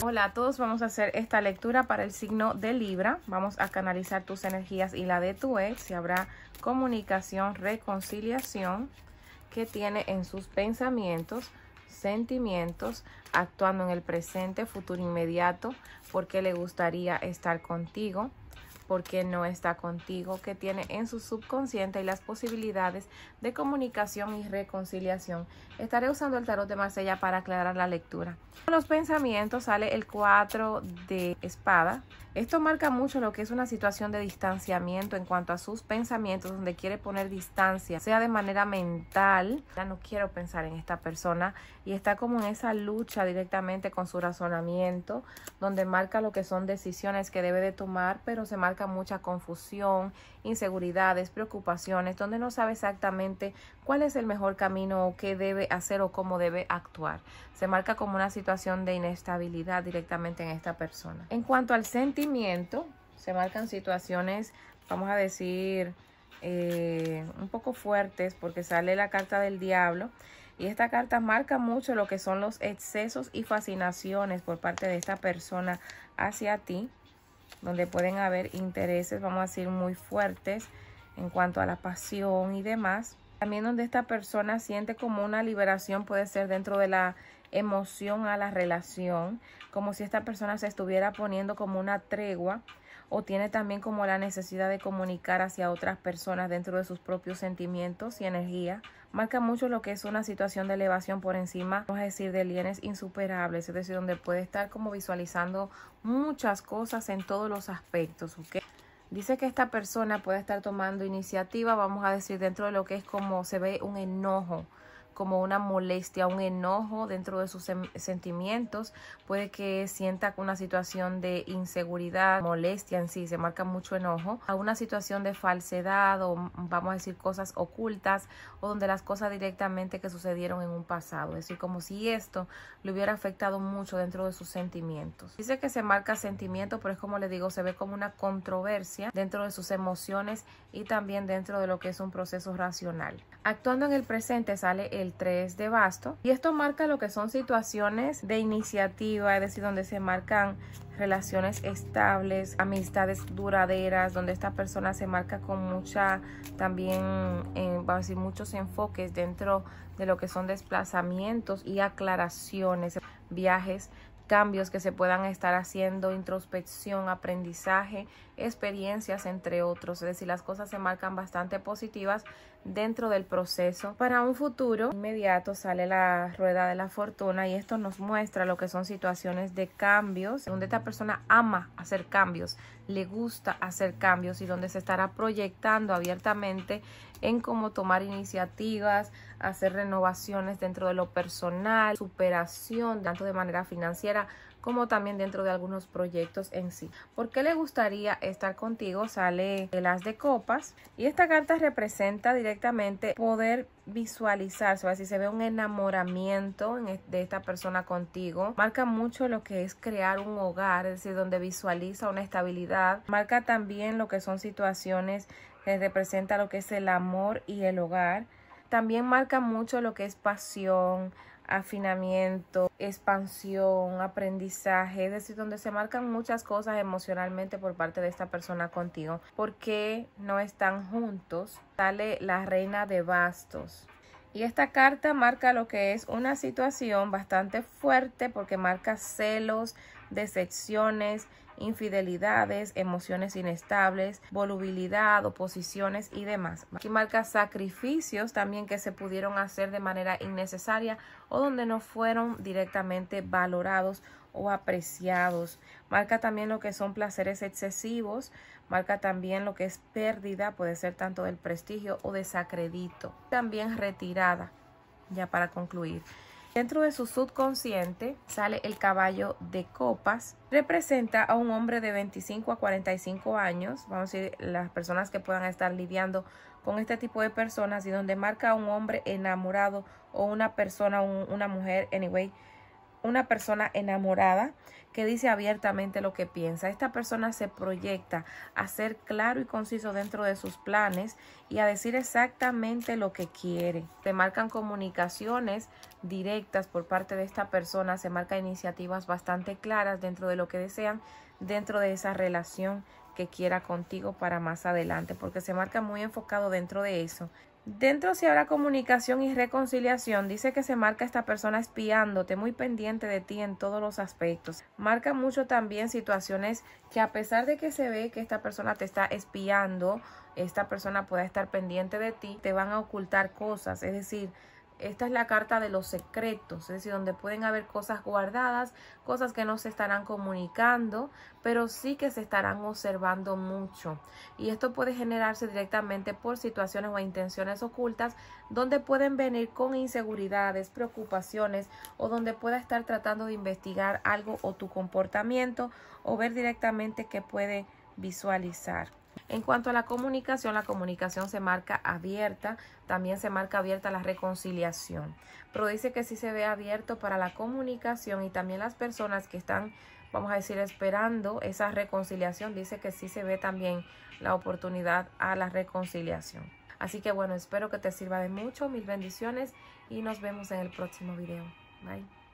Hola a todos, vamos a hacer esta lectura para el signo de Libra. Vamos a canalizar tus energías y la de tu ex. Si habrá comunicación, reconciliación que tiene en sus pensamientos, sentimientos, actuando en el presente, futuro inmediato, porque le gustaría estar contigo porque no está contigo, que tiene en su subconsciente y las posibilidades de comunicación y reconciliación. Estaré usando el tarot de Marsella para aclarar la lectura. Con los pensamientos sale el 4 de espada. Esto marca mucho lo que es una situación de distanciamiento en cuanto a sus pensamientos, donde quiere poner distancia, sea de manera mental, ya no quiero pensar en esta persona, y está como en esa lucha directamente con su razonamiento, donde marca lo que son decisiones que debe de tomar, pero se marca mucha confusión, inseguridades, preocupaciones, donde no sabe exactamente cuál es el mejor camino o qué debe hacer o cómo debe actuar. Se marca como una situación de inestabilidad directamente en esta persona. En cuanto al sentimiento, se marcan situaciones, vamos a decir, eh, un poco fuertes porque sale la carta del diablo. Y esta carta marca mucho lo que son los excesos y fascinaciones por parte de esta persona hacia ti donde pueden haber intereses, vamos a decir, muy fuertes en cuanto a la pasión y demás. También donde esta persona siente como una liberación puede ser dentro de la emoción a la relación, como si esta persona se estuviera poniendo como una tregua o tiene también como la necesidad de comunicar hacia otras personas dentro de sus propios sentimientos y energía marca mucho lo que es una situación de elevación por encima, vamos a decir, de lienes insuperables, es decir, donde puede estar como visualizando muchas cosas en todos los aspectos, ¿ok? Dice que esta persona puede estar tomando iniciativa, vamos a decir, dentro de lo que es como se ve un enojo, como una molestia, un enojo dentro de sus sentimientos, puede que sienta una situación de inseguridad, molestia en sí, se marca mucho enojo, a una situación de falsedad o vamos a decir cosas ocultas o donde las cosas directamente que sucedieron en un pasado, es decir, como si esto le hubiera afectado mucho dentro de sus sentimientos. Dice que se marca sentimiento, pero es como le digo, se ve como una controversia dentro de sus emociones y también dentro de lo que es un proceso racional. Actuando en el presente sale el 3 de Basto. Y esto marca lo que son situaciones de iniciativa, es decir, donde se marcan relaciones estables, amistades duraderas, donde esta persona se marca con mucha, también, eh, a decir, muchos enfoques dentro de lo que son desplazamientos y aclaraciones, viajes cambios que se puedan estar haciendo, introspección, aprendizaje, experiencias, entre otros. Es decir, las cosas se marcan bastante positivas dentro del proceso. Para un futuro inmediato sale la rueda de la fortuna y esto nos muestra lo que son situaciones de cambios, donde esta persona ama hacer cambios, le gusta hacer cambios y donde se estará proyectando abiertamente en cómo tomar iniciativas, hacer renovaciones dentro de lo personal, superación, tanto de manera financiera, como también dentro de algunos proyectos en sí. ¿Por qué le gustaría estar contigo? Sale el as de copas y esta carta representa directamente poder visualizar, Así se ve un enamoramiento de esta persona contigo, marca mucho lo que es crear un hogar, es decir, donde visualiza una estabilidad, marca también lo que son situaciones que representa lo que es el amor y el hogar, también marca mucho lo que es pasión, afinamiento, expansión, aprendizaje, es decir, donde se marcan muchas cosas emocionalmente por parte de esta persona contigo. ¿Por qué no están juntos? Sale la reina de bastos. Y esta carta marca lo que es una situación bastante fuerte porque marca celos, decepciones, infidelidades, emociones inestables, volubilidad, oposiciones y demás. Aquí marca sacrificios también que se pudieron hacer de manera innecesaria o donde no fueron directamente valorados o apreciados. Marca también lo que son placeres excesivos, marca también lo que es pérdida, puede ser tanto del prestigio o desacredito. También retirada, ya para concluir. Dentro de su subconsciente sale el caballo de copas. Representa a un hombre de 25 a 45 años. Vamos a decir, las personas que puedan estar lidiando con este tipo de personas y donde marca a un hombre enamorado o una persona, una mujer, anyway, una persona enamorada que dice abiertamente lo que piensa. Esta persona se proyecta a ser claro y conciso dentro de sus planes y a decir exactamente lo que quiere. Se marcan comunicaciones directas por parte de esta persona, se marcan iniciativas bastante claras dentro de lo que desean, dentro de esa relación que quiera contigo para más adelante, porque se marca muy enfocado dentro de eso. Dentro si habrá comunicación y reconciliación, dice que se marca esta persona espiándote, muy pendiente de ti en todos los aspectos. Marca mucho también situaciones que a pesar de que se ve que esta persona te está espiando, esta persona pueda estar pendiente de ti, te van a ocultar cosas, es decir, esta es la carta de los secretos, es decir, donde pueden haber cosas guardadas, cosas que no se estarán comunicando, pero sí que se estarán observando mucho. Y esto puede generarse directamente por situaciones o intenciones ocultas, donde pueden venir con inseguridades, preocupaciones o donde pueda estar tratando de investigar algo o tu comportamiento o ver directamente qué puede visualizar. En cuanto a la comunicación, la comunicación se marca abierta, también se marca abierta la reconciliación. Pero dice que sí se ve abierto para la comunicación y también las personas que están, vamos a decir, esperando esa reconciliación, dice que sí se ve también la oportunidad a la reconciliación. Así que bueno, espero que te sirva de mucho, mil bendiciones y nos vemos en el próximo video. Bye.